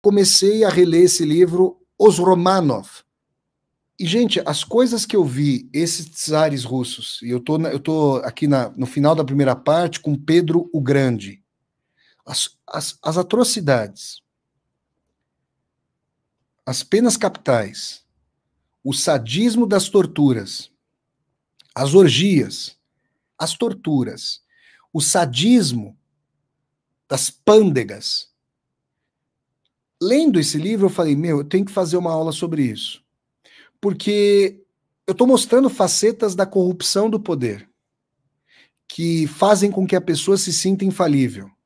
comecei a reler esse livro, Os Romanov. E, gente, as coisas que eu vi, esses czares russos, e eu tô, eu tô aqui na, no final da primeira parte com Pedro o Grande, as, as, as atrocidades, as penas capitais, o sadismo das torturas, as orgias, as torturas, o sadismo das pândegas, lendo esse livro, eu falei, meu, eu tenho que fazer uma aula sobre isso. Porque eu estou mostrando facetas da corrupção do poder que fazem com que a pessoa se sinta infalível.